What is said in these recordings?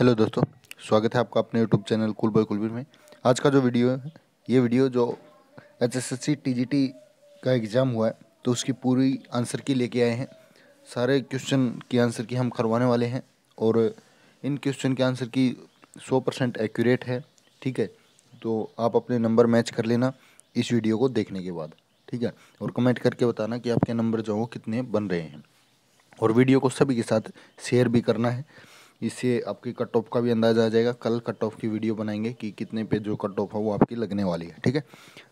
hello दोस्तों स्वागत है आपका अपने YouTube channel cool boy Kulbir में आज का जो वीडियो है ये वीडियो जो H S S C T G T का एग्ज़ाम हुआ है तो उसकी पूरी आंसर की लेके आए हैं सारे क्वेश्चन की आंसर की हम करवाने वाले हैं और इन क्वेश्चन के आंसर की सौ परसेंट एक्यूरेट है ठीक है तो आप अपने नंबर मैच कर लेना इस वीडियो को देखने के बाद ठीक है और कमेंट करके बताना कि आपके नंबर जो हो कितने बन रहे हैं और वीडियो को सभी के साथ शेयर भी करना है इससे आपकी कट ऑफ का भी अंदाज़ा आ जाएगा कल कट ऑफ की वीडियो बनाएंगे कि कितने पे जो कट ऑफ है वो आपकी लगने वाली है ठीक है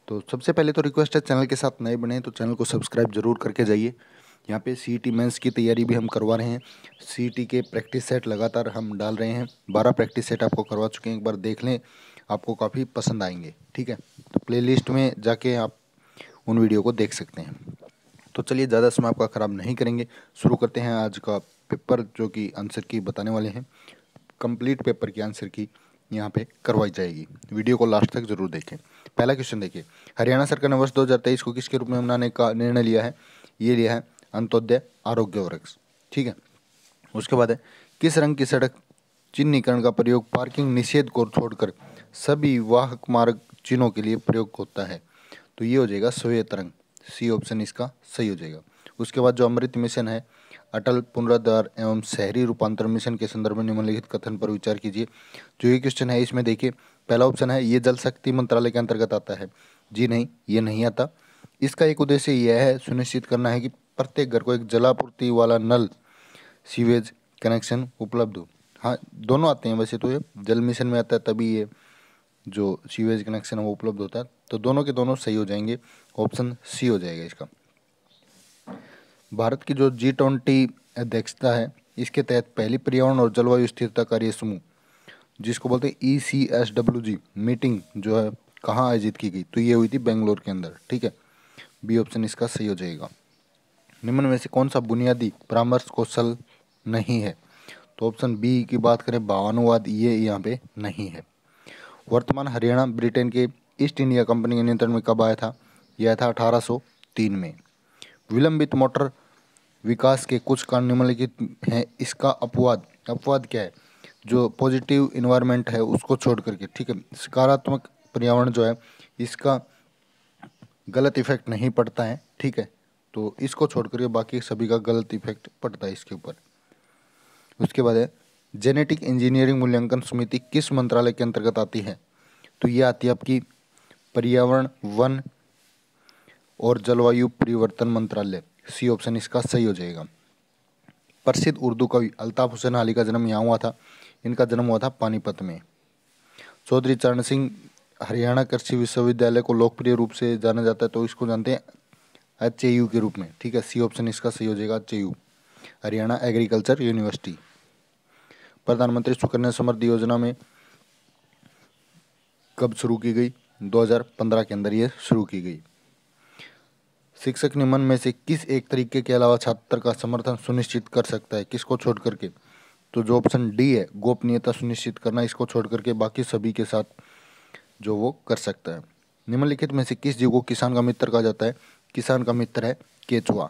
तो सबसे पहले तो रिक्वेस्ट है चैनल के साथ नए बने तो चैनल को सब्सक्राइब जरूर करके जाइए यहाँ पे सी टी मेन्स की तैयारी भी हम करवा रहे हैं सी टी के प्रैक्टिस सेट लगातार हम डाल रहे हैं बारह प्रैक्टिस सेट आपको करवा चुके हैं एक बार देख लें आपको काफ़ी पसंद आएंगे ठीक है तो लिस्ट में जाके आप उन वीडियो को देख सकते हैं तो चलिए ज़्यादा समय आपका ख़राब नहीं करेंगे शुरू करते हैं आज का पेपर जो कि आंसर की बताने वाले हैं कंप्लीट पेपर की आंसर की यहाँ पे करवाई जाएगी वीडियो को लास्ट तक जरूर देखें पहला क्वेश्चन देखिए हरियाणा सरकार ने वर्ष दो को किसके रूप में मनाने का निर्णय लिया है ये लिया है अंत्योदय आरोग्य वर्ग ठीक है उसके बाद है किस रंग की सड़क चिन्हीकरण का प्रयोग पार्किंग निषेध को छोड़कर सभी वाहक मार्ग चिन्हों के लिए प्रयोग होता है तो ये हो जाएगा श्वेत रंग सी ऑप्शन इसका सही हो जाएगा उसके बाद जो अमृत मिशन है अटल पुनरुद्धार एवं शहरी रूपांतरण मिशन के संदर्भ में निम्नलिखित कथन पर विचार कीजिए जो ये क्वेश्चन है इसमें देखिए पहला ऑप्शन है ये जल शक्ति मंत्रालय के अंतर्गत आता है जी नहीं ये नहीं आता इसका एक उद्देश्य यह है सुनिश्चित करना है कि प्रत्येक घर को एक जलापूर्ति वाला नल सीवेज कनेक्शन उपलब्ध हो हाँ दोनों आते हैं वैसे तो ये जल मिशन में आता है तभी ये जो सीवेज कनेक्शन है वो उपलब्ध होता है तो दोनों के दोनों सही हो जाएंगे ऑप्शन सी हो जाएगा इसका भारत की जो जी ट्वेंटी अध्यक्षता है इसके तहत पहली पर्यावरण और जलवायु स्थिरता कार्य समूह जिसको बोलते हैं E C S W G meeting जो है कहाँ आयोजित की गई तो ये हुई थी बेंगलोर के अंदर ठीक है बी ऑप्शन इसका सही हो जाएगा निम्न में से कौन सा बुनियादी परामर्श कौशल नहीं है तो ऑप्शन बी की बात करें भावानुवाद ये यहाँ पे नहीं है वर्तमान हरियाणा ब्रिटेन के ईस्ट इंडिया कंपनी के नियंत्रण में कब आया था यह था 1803 में विलंबित मोटर विकास के कुछ कारण निम्नलिखित हैं इसका अपवाद अपवाद क्या है जो पॉजिटिव इन्वायरमेंट है उसको छोड़ करके ठीक है सकारात्मक पर्यावरण जो है इसका गलत इफेक्ट नहीं पड़ता है ठीक है तो इसको छोड़ करके बाकी सभी का गलत इफेक्ट पड़ता है इसके ऊपर उसके बाद है जेनेटिक इंजीनियरिंग मूल्यांकन समिति किस मंत्रालय के अंतर्गत आती है तो ये आती है आपकी पर्यावरण वन और जलवायु परिवर्तन मंत्रालय सी ऑप्शन इसका सही हो जाएगा प्रसिद्ध उर्दू कवि अल्ताफ़ हुसैन अली का जन्म यहाँ हुआ था इनका जन्म हुआ था पानीपत में चौधरी चरण सिंह हरियाणा कृषि विश्वविद्यालय को लोकप्रिय रूप से जाना जाता है तो इसको जानते हैं एच के रूप में ठीक है सी ऑप्शन इसका सही हो जाएगा एच हरियाणा एग्रीकल्चर यूनिवर्सिटी प्रधानमंत्री सुकन्या समृद्धि योजना में कब शुरू की गई 2015 के अंदर ये शुरू की गई शिक्षक मन में से किस एक तरीके के अलावा छात्र का समर्थन सुनिश्चित कर सकता है किसको छोड़ करके तो जो ऑप्शन डी है गोपनीयता सुनिश्चित करना इसको छोड़ करके बाकी सभी के साथ जो वो कर सकता है निम्नलिखित में से किस जीव को किसान का मित्र कहा जाता है किसान का मित्र है केचुआ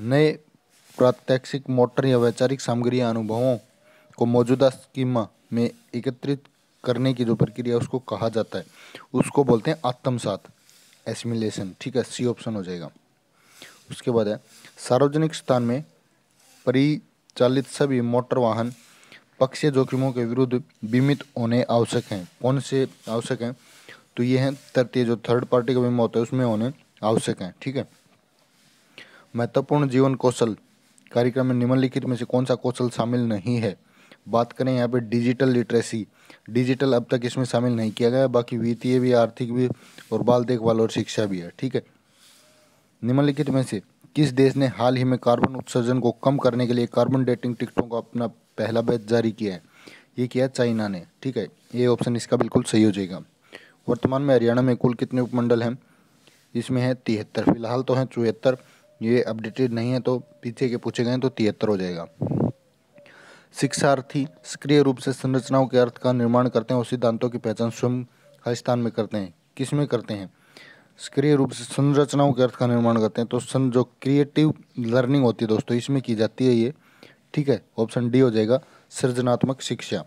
नए प्रात्यक्षिक मोटर या वैचारिक सामग्री या अनुभवों को मौजूदा स्कीमा में एकत्रित करने की जो प्रक्रिया उसको कहा जाता है उसको बोलते हैं आत्मसात एसिमिलेशन ठीक है सी ऑप्शन हो जाएगा उसके बाद है सार्वजनिक स्थान में परिचालित सभी मोटर वाहन पक्षीय जोखिमों के विरुद्ध बीमित होने आवश्यक हैं कौन से आवश्यक हैं तो ये हैं तृतीय जो थर्ड पार्टी का बीमा होता है उसमें होने आवश्यक हैं ठीक है महत्वपूर्ण जीवन कौशल कार्यक्रम में निम्नलिखित में से कौन सा कौशल शामिल नहीं है बात करें यहाँ पे डिजिटल लिटरेसी डिजिटल अब तक इसमें शामिल नहीं किया गया बाकी वित्तीय भी आर्थिक भी और बाल देखभाल और शिक्षा भी है ठीक है निम्नलिखित में से किस देश ने हाल ही में कार्बन उत्सर्जन को कम करने के लिए कार्बन डेटिंग टिकटों का अपना पहला बैच जारी किया है ये किया चाइना ने ठीक है ये ऑप्शन इसका बिल्कुल सही हो जाएगा वर्तमान में हरियाणा में कुल कितने उपमंडल हैं इसमें है तिहत्तर फिलहाल तो हैं चौहत्तर ये अपडेटेड नहीं है तो पीछे के पूछे गए तो तिहत्तर हो जाएगा शिक्षार्थी सक्रिय रूप से संरचनाओं के अर्थ का निर्माण करते हैं और सिद्धांतों की पहचान स्वयं खालिस्तान में करते हैं किस में करते हैं सक्रिय रूप से संरचनाओं के अर्थ का निर्माण करते हैं तो सन जो क्रिएटिव लर्निंग होती है दोस्तों इसमें की जाती है ये ठीक है ऑप्शन डी हो जाएगा सृजनात्मक शिक्षा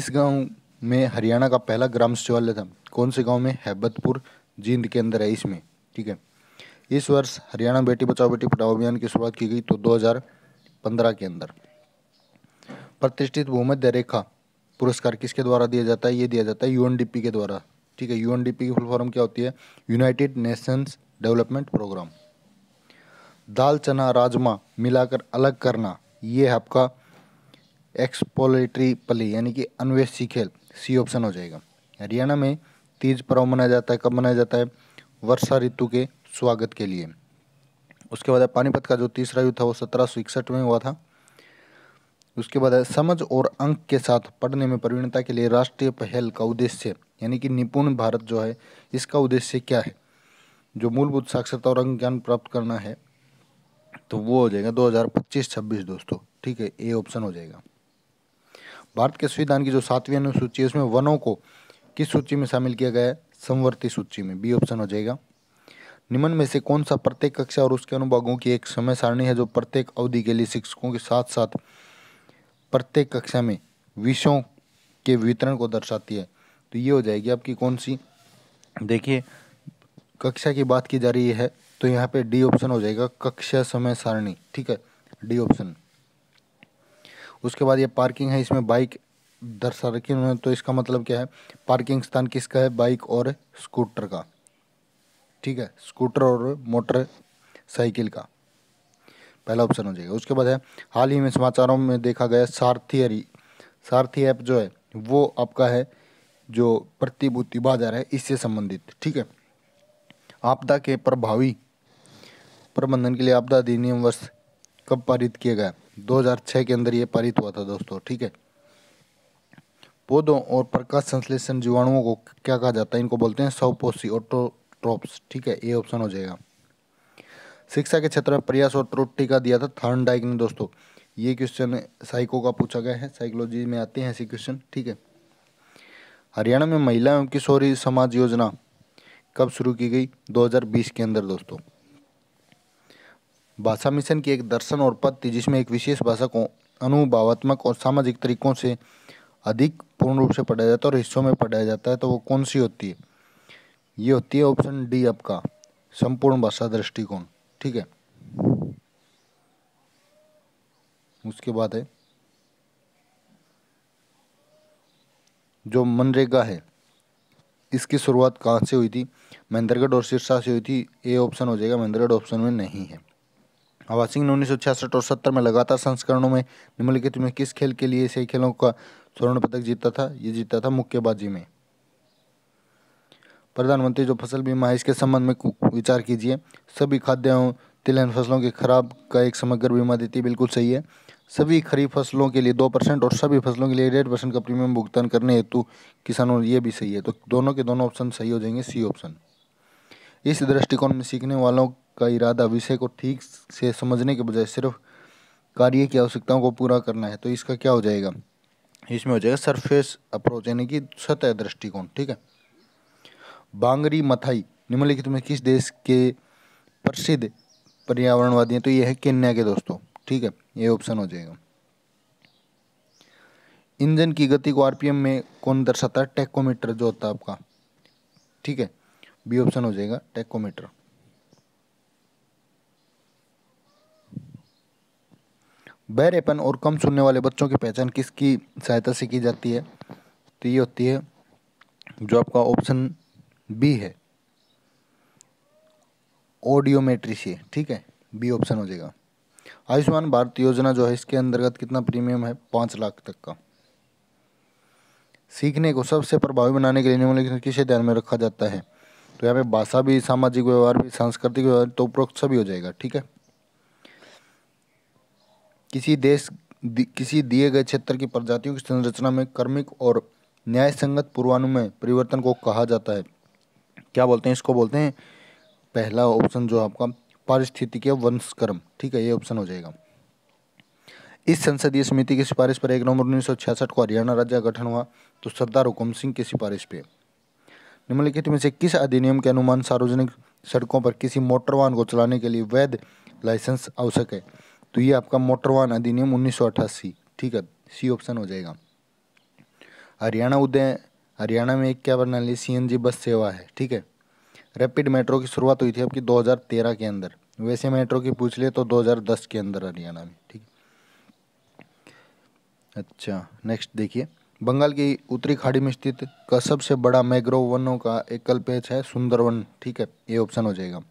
इस गांव में हरियाणा का पहला ग्राम सचिवालय था कौन से गांव में हैबतपुर जींद के अंदर है इसमें ठीक है इस वर्ष हरियाणा बेटी बचाओ बेटी पढ़ाओ अभियान की शुरुआत की गई तो दो पंद्रह के अंदर प्रतिष्ठित भूमध्य रेखा पुरस्कार किसके द्वारा दिया जाता है ये दिया जाता है यूएनडीपी के द्वारा ठीक है यूएनडीपी की फुल फॉर्म क्या होती है यूनाइटेड नेशंस डेवलपमेंट प्रोग्राम दाल चना राजमा मिलाकर अलग करना ये है आपका एक्सपोलेटरी पली यानी कि अनवेश खेल सी ऑप्शन हो जाएगा हरियाणा में तीज पर्व मनाया जाता है कब मनाया जाता है वर्षा ऋतु के स्वागत के लिए उसके बाद पानीपत का जो तीसरा युद्ध था वो सत्रह में हुआ था उसके बाद समझ और अंक के साथ पढ़ने में प्रवीणता के लिए राष्ट्रीय पहल का उद्देश्य यानी कि निपुण भारत जो है इसका उद्देश्य क्या है जो मूलभूत साक्षरता और अंक ज्ञान प्राप्त करना है तो वो हो जाएगा 2025-26 दोस्तों ठीक है ए ऑप्शन हो जाएगा भारत के संविधान की जो सातवीं अनुसूची है उसमें वनों को किस सूची में शामिल किया गया है संवर्ती सूची में बी ऑप्शन हो जाएगा निम्न में से कौन सा प्रत्येक कक्षा और उसके अनुभागों की एक समय सारणी है जो प्रत्येक अवधि के लिए शिक्षकों के साथ साथ प्रत्येक कक्षा में विषयों के वितरण को दर्शाती है तो ये हो जाएगी आपकी कौन सी देखिए कक्षा की बात की जा रही है तो यहाँ पे डी ऑप्शन हो जाएगा कक्षा समय सारणी ठीक है डी ऑप्शन उसके बाद ये पार्किंग है इसमें बाइक दर्शा रखी उन्होंने तो इसका मतलब क्या है पार्किंग स्थान किसका है बाइक और स्कूटर का ठीक है स्कूटर और मोटर साइकिल का पहला ऑप्शन हो जाएगा उसके बाद है हाल ही में समाचारों में देखा गया सारथी सारथी ऐप जो है वो आपका है जो प्रतिभूति बाजार है इससे संबंधित ठीक है आपदा के प्रभावी प्रबंधन के लिए आपदा अधिनियम वर्ष कब पारित किया गया 2006 के अंदर ये पारित हुआ था दोस्तों ठीक है पौधों और प्रकाश संश्लेषण जीवाणुओं को क्या कहा जाता है इनको बोलते हैं सवपोषी ऑटो ट्रोप्स ठीक है ए ऑप्शन हो जाएगा शिक्षा के क्षेत्र में प्रयास और त्रुटि का दिया था थर्न डाइक ने दोस्तों ये क्वेश्चन साइको का पूछा गया है साइकोलॉजी में आते हैं ऐसे क्वेश्चन ठीक है हरियाणा में महिलाओं की किशोरी समाज योजना कब शुरू की गई 2020 के अंदर दोस्तों भाषा मिशन की एक दर्शन और पद जिसमें एक विशेष भाषा को अनुभावात्मक और सामाजिक तरीकों से अधिक पूर्ण रूप से पढ़ाया जाता है और हिस्सों में पढ़ाया जाता है तो वो कौन सी होती है ये होती है ऑप्शन डी आपका संपूर्ण भाषा दृष्टिकोण ठीक है उसके बाद है जो मनरेगा है इसकी शुरुआत कहाँ से हुई थी महेंद्रगढ़ और सिरसा से हुई थी ए ऑप्शन हो जाएगा महेंद्रगढ़ ऑप्शन में नहीं है सिंह ने उन्नीस और सत्तर में लगातार संस्करणों में निम्नलिखित में किस खेल के लिए सही खेलों का स्वर्ण पदक जीता था ये जीता था मुक्केबाजी में प्रधानमंत्री जो फसल बीमा है इसके संबंध में विचार कीजिए सभी खाद्य और तिलहन फसलों के खराब का एक समग्र बीमा देती है बिल्कुल सही है सभी खरीफ फसलों के लिए दो परसेंट और सभी फसलों के लिए डेढ़ परसेंट का प्रीमियम भुगतान करने हेतु किसानों ये भी सही है तो दोनों के दोनों ऑप्शन सही हो जाएंगे सी ऑप्शन इस दृष्टिकोण में सीखने वालों का इरादा विषय को ठीक से समझने के बजाय सिर्फ कार्य की आवश्यकताओं को पूरा करना है तो इसका क्या हो जाएगा इसमें हो जाएगा सरफेस अप्रोच यानी कि सतह दृष्टिकोण ठीक है बांगरी मथाई निम्नलिखित में किस देश के प्रसिद्ध पर्यावरणवादी हैं तो ये है केन्या के दोस्तों ठीक है ये ऑप्शन हो जाएगा इंजन की गति को आरपीएम में कौन दर्शाता है टेकोमीटर जो होता है आपका ठीक है बी ऑप्शन हो जाएगा टेकोमीटर बैरेपन और कम सुनने वाले बच्चों की पहचान किसकी सहायता से की जाती है तो ये होती है जो आपका ऑप्शन बी है ऑडियोमेट्री से ठीक है बी ऑप्शन हो जाएगा आयुष्मान भारत योजना जो है इसके अंतर्गत कितना प्रीमियम है पाँच लाख तक का सीखने को सबसे प्रभावी बनाने के लिए निम्नलिखित किसे ध्यान में रखा जाता है तो यहाँ पे भाषा भी सामाजिक व्यवहार भी सांस्कृतिक व्यवहार तो उपरोक्त सभी हो जाएगा ठीक है किसी देश दि, किसी दिए गए क्षेत्र की प्रजातियों की संरचना में कर्मिक और न्याय संगत पूर्वानुमय परिवर्तन को कहा जाता है क्या बोलते हैं इसको बोलते हैं पहला ऑप्शन जो आपका पारिस्थितिकीय वंशक्रम ठीक है ये ऑप्शन हो जाएगा इस संसदीय समिति की सिफारिश पर एक नवंबर उन्नीस को हरियाणा राज्य गठन हुआ तो सरदार हुकुम सिंह की सिफारिश पे निम्नलिखित में से किस अधिनियम के अनुमान सार्वजनिक सड़कों पर किसी मोटर वाहन को चलाने के लिए वैध लाइसेंस आवश्यक है तो ये आपका मोटर वाहन अधिनियम उन्नीस ठीक है सी ऑप्शन हो जाएगा हरियाणा उद्यान हरियाणा में एक क्या प्रणाली है सीएनजी बस सेवा है ठीक है रैपिड मेट्रो की शुरुआत हुई थी आपकी 2013 के अंदर वैसे मेट्रो की पूछ ले तो 2010 के अंदर हरियाणा में ठीक अच्छा नेक्स्ट देखिए बंगाल की उत्तरी खाड़ी में स्थित का सबसे बड़ा मैग्रोव वनों का एकल पेच है सुंदरवन ठीक है ये ऑप्शन हो जाएगा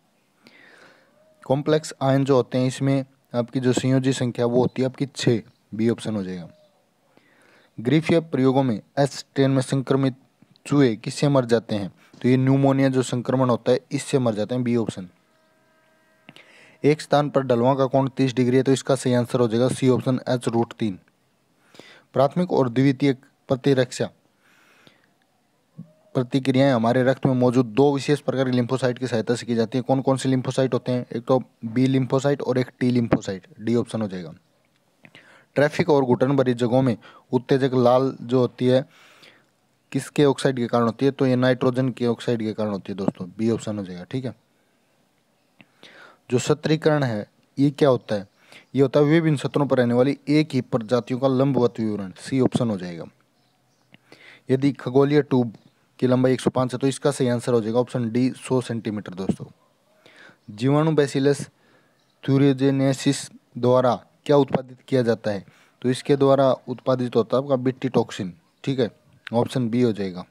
कॉम्प्लेक्स आयन जो होते हैं इसमें आपकी जो संयोजी संख्या वो होती है आपकी छः बी ऑप्शन हो जाएगा ग्रीफिया प्रयोगों में एस ट्रेन में संक्रमित चूहे किससे मर जाते हैं तो ये न्यूमोनिया जो संक्रमण होता है इससे मर जाते हैं बी ऑप्शन एक स्थान पर डलवा का कोण तीस डिग्री है तो इसका सही आंसर हो जाएगा सी ऑप्शन एच रूट तीन प्राथमिक और द्वितीय प्रतिरक्षा प्रतिक्रियाएं हमारे रक्त में मौजूद दो विशेष प्रकार की लिम्फोसाइट की सहायता से की जाती है कौन कौन से लिम्फोसाइट होते हैं एक तो बी लिम्फोसाइट और एक टी लिम्फोसाइट डी ऑप्शन हो जाएगा ट्रैफिक और घुटन भरी जगहों में उत्तेजक लाल जो होती है किसके ऑक्साइड के कारण होती है तो ये नाइट्रोजन के ऑक्साइड के कारण होती है दोस्तों बी ऑप्शन हो जाएगा ठीक है जो सत्रीकरण है ये क्या होता है ये होता है विभिन्न सत्रों पर रहने वाली एक ही प्रजातियों का लंबवत विवरण सी ऑप्शन हो जाएगा यदि खगोलीय ट्यूब की लंबाई 105 है तो इसका सही आंसर हो जाएगा ऑप्शन डी 100 सेंटीमीटर दोस्तों जीवाणु बेसिलस थ्यूरियोजेनेसिस द्वारा क्या उत्पादित किया जाता है तो इसके द्वारा उत्पादित होता है आपका बिट्टी टॉक्सिन ठीक है ऑप्शन बी हो जाएगा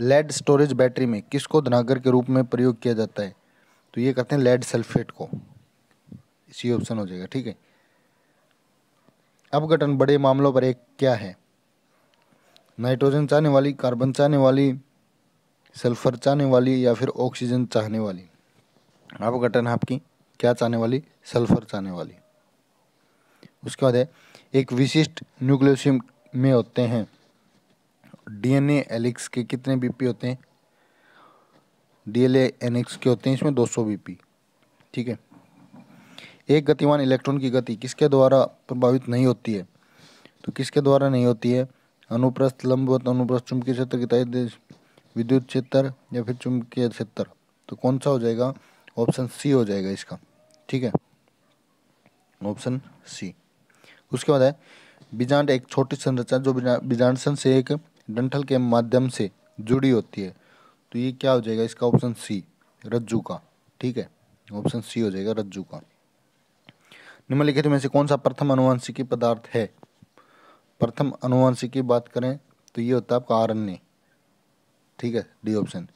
लेड स्टोरेज बैटरी में किसको धनागर के रूप में प्रयोग किया जाता है तो ये कहते हैं लेड सल्फेट को इसी ऑप्शन हो जाएगा ठीक है अपघटन बड़े मामलों पर एक क्या है नाइट्रोजन चाहने वाली कार्बन चाहने वाली सल्फर चाहने वाली या फिर ऑक्सीजन चाहने वाली अब है आपकी क्या चाहने वाली सल्फर चाहने वाली उसके बाद है एक विशिष्ट न्यूक्लियोसियम में होते हैं डीएनए एलिक्स के कितने बीपी होते हैं डीएलए एनिक्स के होते हैं इसमें 200 बीपी ठीक है एक गतिमान इलेक्ट्रॉन की गति किसके द्वारा प्रभावित नहीं होती है तो किसके द्वारा नहीं होती है अनुप्रस्थ लंबवत अनुप्रस्थ चुंबकीय क्षेत्र की तय विद्युत क्षेत्र या फिर चुंबकीय क्षेत्र तो कौन सा हो जाएगा ऑप्शन सी हो जाएगा इसका ठीक है ऑप्शन सी उसके बाद है बीजांड एक छोटी संरचना जो बीजांडसन से एक डंठल के माध्यम से जुड़ी होती है तो ये क्या हो जाएगा इसका ऑप्शन सी रज्जू का ठीक है ऑप्शन सी हो जाएगा रज्जू का निम्नलिखित में से कौन सा प्रथम अनुवांशिकी पदार्थ है प्रथम अनुवांशिकी बात करें तो ये होता है आपका आरण्य ठीक है D option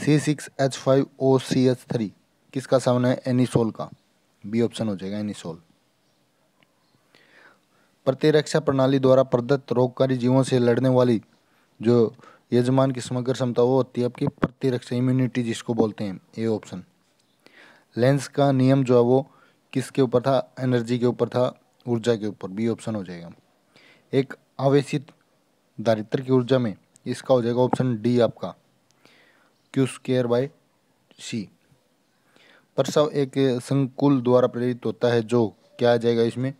C six H five O C H three किसका सामना है एनिसोल का बी ऑप्शन हो जाएगा एनिसोल प्रतिरक्षा प्रणाली द्वारा प्रदत्त रोगकारी जीवों से लड़ने वाली जो यजमान की समग्र क्षमता वो होती है आपकी प्रतिरक्षा इम्यूनिटी जिसको बोलते हैं ए ऑप्शन लेंस का नियम जो है वो किसके ऊपर था एनर्जी के ऊपर था ऊर्जा के ऊपर बी ऑप्शन हो जाएगा एक आवेशित दारिद्र की ऊर्जा में इसका हो जाएगा ऑप्शन डी आपका क्यू स्केयर बाय सी प्रसव एक संकुल द्वारा प्रेरित होता है जो क्या आ जाएगा इसमें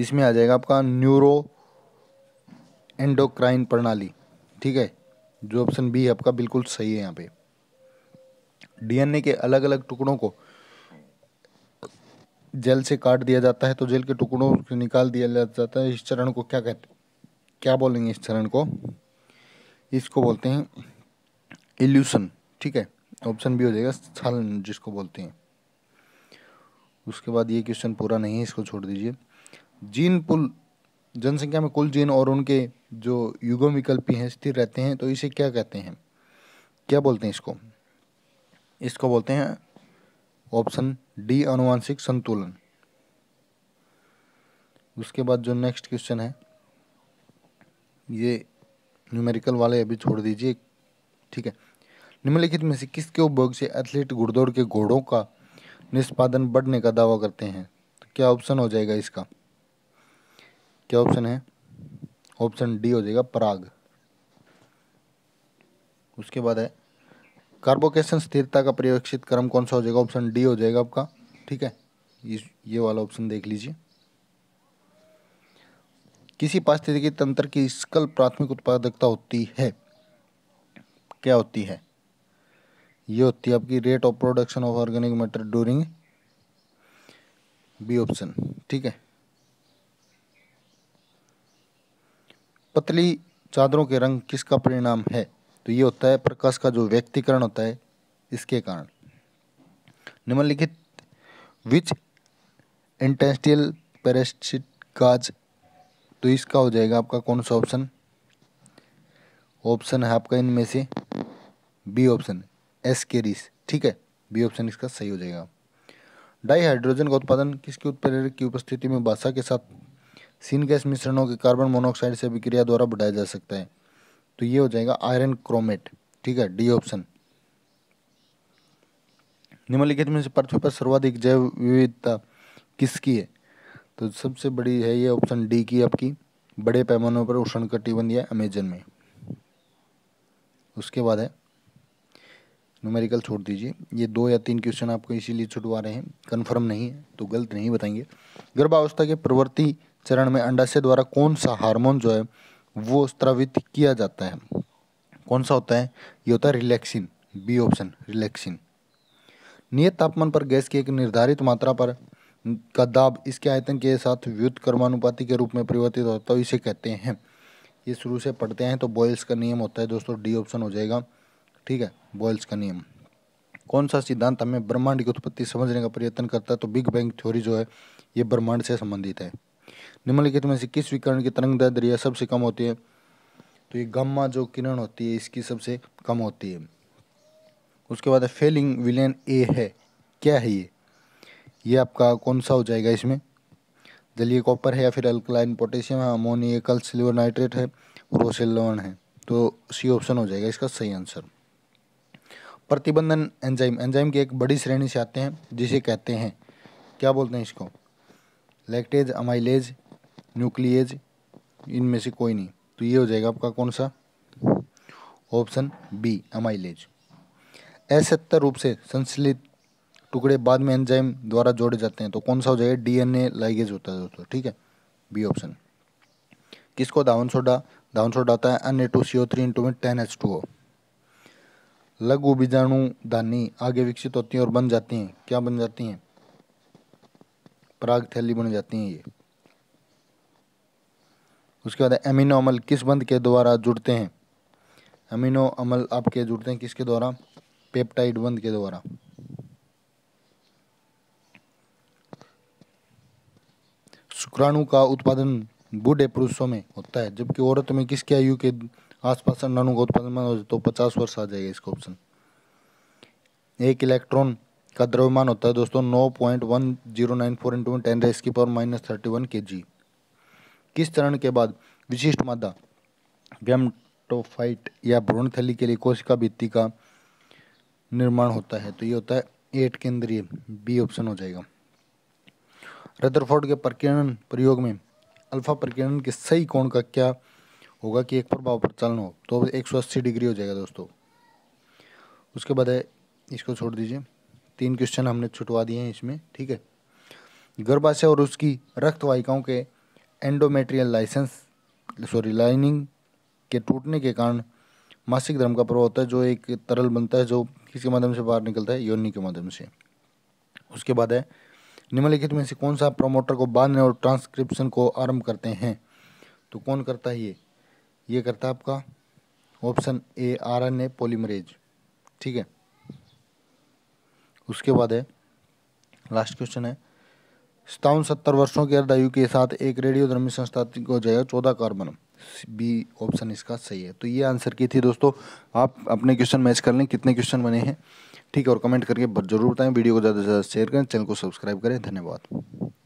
इसमें आ जाएगा आपका न्यूरो एंडोक्राइन प्रणाली ठीक है जो ऑप्शन बी है आपका बिल्कुल सही है यहाँ पे डीएनए के अलग अलग टुकड़ों को जेल से काट दिया जाता है तो जेल के टुकड़ों से निकाल दिया जाता है इस चरण को क्या कहते क्या बोलेंगे इस चरण को इसको बोलते हैं एल्यूसन ठीक है ऑप्शन भी हो जाएगा स्थल जिसको बोलते हैं उसके बाद ये क्वेश्चन पूरा नहीं है इसको छोड़ दीजिए जीन पुल जनसंख्या में कुल जीन और उनके जो युगम विकल्पी हैं स्थिर रहते हैं तो इसे क्या कहते हैं क्या बोलते हैं इसको इसको बोलते हैं ऑप्शन डी अनुवांशिक संतुलन उसके बाद जो नेक्स्ट क्वेश्चन है ये न्यूमेरिकल वाले अभी छोड़ दीजिए ठीक है निम्नलिखित में से किसके उपभोग से एथलीट घुड़दौड़ के घोड़ों का निष्पादन बढ़ने का दावा करते हैं तो क्या ऑप्शन हो जाएगा इसका क्या ऑप्शन है ऑप्शन डी हो जाएगा पराग उसके बाद है कार्बोकेशन स्थिरता का पर्यवेक्षित क्रम कौन सा हो जाएगा ऑप्शन डी हो जाएगा आपका ठीक है ये ये वाला ऑप्शन देख लीजिए किसी पारिस्थितिकी तंत्र की स्कल प्राथमिक उत्पादकता होती है क्या होती है ये होती है आपकी rate of production of organic matter during B option ठीक है पतली चादरों के रंग किसका परिणाम है तो ये होता है प्रकाश का जो व्यक्तिकरण होता है इसके कारण निम्नलिखित विच इंटेस्टियल पेरेस्टिट काज तो इसका हो जाएगा आपका कौन सा ऑप्शन ऑप्शन है आपका इनमें से बी ऑप्शन एस्केरिस ठीक है बी ऑप्शन इसका सही हो जाएगा डाईहाइड्रोजन का उत्पादन किसके उत्प्रेरक की उपस्थिति में बासा के साथ सीन गैस मिश्रणों के कार्बन मोनोऑक्साइड से अभिक्रिया द्वारा बढ़ाया जा सकता है तो ये हो जाएगा आयरन क्रोमेट ठीक है डी ऑप्शन निम्नलिखित में से पृथ्वी पर सर्वाधिक जैव विविधता किसकी है तो सबसे बड़ी है ये ऑप्शन डी की आपकी बड़े पैमानों पर उष्ण कटिबंधीय अमेजन में उसके बाद है न्यूमेरिकल छोड़ दीजिए ये दो या तीन क्वेश्चन आपको इसीलिए छुटवा रहे हैं कन्फर्म नहीं है तो गलत नहीं बताएंगे गर्भावस्था के प्रवृत्ति चरण में अंडाशय द्वारा कौन सा हार्मोन जो है वो स्त्रावित किया जाता है कौन सा होता है ये होता है रिलैक्सिन बी ऑप्शन रिलैक्सिन नियत तापमान पर गैस की एक निर्धारित मात्रा पर का दाब इसके आयतन के साथ व्युत कर्मानुपाति के रूप में परिवर्तित होता है तो इसे कहते हैं ये शुरू से पढ़ते हैं तो बॉयल्स का नियम होता है दोस्तों डी ऑप्शन हो जाएगा ठीक है बॉयल्स का नियम कौन सा सिद्धांत हमें ब्रह्मांड की उत्पत्ति समझने का प्रयत्न करता है तो बिग बैंग थ्योरी जो है ये ब्रह्मांड से संबंधित है निम्नलिखित में से किस विकर्ण की तरंग दैर्ध्य सबसे कम होती है तो ये गम्मा जो किरण होती है इसकी सबसे कम होती है उसके बाद फेलिंग विलेन ए है क्या है ये ये आपका कौन सा हो जाएगा इसमें जलीय कॉपर है या फिर अल्कलाइन पोटेशियम है अमोनियकल सिल्वर नाइट्रेट है और है तो सी ऑप्शन हो जाएगा इसका सही आंसर प्रतिबंधन एंजाइम एंजाइम की एक बड़ी श्रेणी से आते हैं जिसे कहते हैं क्या बोलते हैं इसको लैक्टेज अमाइलेज न्यूक्लियज इनमें से कोई नहीं तो ये हो जाएगा आपका कौन सा ऑप्शन बी अमाइलेज असत्तर रूप से संश्लित टुकड़े बाद में एंजाइम द्वारा जोड़े जाते हैं तो कौन सा हो जाएगा डीएनए लाइगेज होता है दोस्तों ठीक है बी ऑप्शन किसको दावन सोडा दावन सोडा होता है N A two C O three into में टेन एच टू ओ लघु बीजाणु दानी आगे विकसित होती हैं और बन जाती हैं क्या बन जाती हैं पराग थैली बन जाती हैं ये उसके बाद एमिनो अमल किस बंद के द्वारा जुड़ते हैं अमीनो अमल आपके जुड़ते हैं किसके द्वारा पेप्टाइड बंद के द्वारा शुक्राणु का उत्पादन बूढ़े पुरुषों में होता है जबकि औरत में किसके आयु के आसपास पास का उत्पादन मान हो तो पचास वर्ष आ जाएगा इसका ऑप्शन एक इलेक्ट्रॉन का द्रव्यमान होता है दोस्तों नौ point one zero nine four into ten raise की power minus thirty one K G किस चरण के बाद विशिष्ट मादा गैमटोफाइट या भ्रूण भ्रूणथली के लिए कोशिका भित्ति का निर्माण होता है तो ये होता है एट केंद्रीय बी ऑप्शन हो जाएगा रदरफोर्ड के प्रकीर्णन प्रयोग में अल्फा प्रकीर्णन के सही कोण का क्या होगा कि एक प्रभाव चलन हो तो एक सौ अस्सी डिग्री हो जाएगा दोस्तों उसके बाद है इसको छोड़ दीजिए तीन क्वेश्चन हमने छुटवा दिए हैं इसमें ठीक है गर्भाशय और उसकी रक्त वाहिकाओं के एंडोमेट्रियल लाइसेंस सॉरी लाइनिंग के टूटने के कारण मासिक धर्म का प्रभाव होता है जो एक तरल बनता है जो किसके माध्यम से बाहर निकलता है योनि के माध्यम से उसके बाद है निम्नलिखित में से कौन सा प्रोमोटर को बांधने और ट्रांसक्रिप्शन को आरंभ करते हैं तो कौन करता है ये ये करता है आपका option A R N A polymerase ठीक है उसके बाद है लास्ट क्वेश्चन है सतावन सत्तर वर्षों की अर्धायु के साथ एक रेडियो धर्मी संस्था को जाएगा चौदह कार्बन बी ऑप्शन इसका सही है तो ये आंसर की थी दोस्तों आप अपने क्वेश्चन मैच कर लें कितने क्वेश्चन बने हैं ठीक है और कमेंट करके जरूर बताएं वीडियो को ज़्यादा से ज़्यादा शेयर करें चैनल को सब्सक्राइब करें धन्यवाद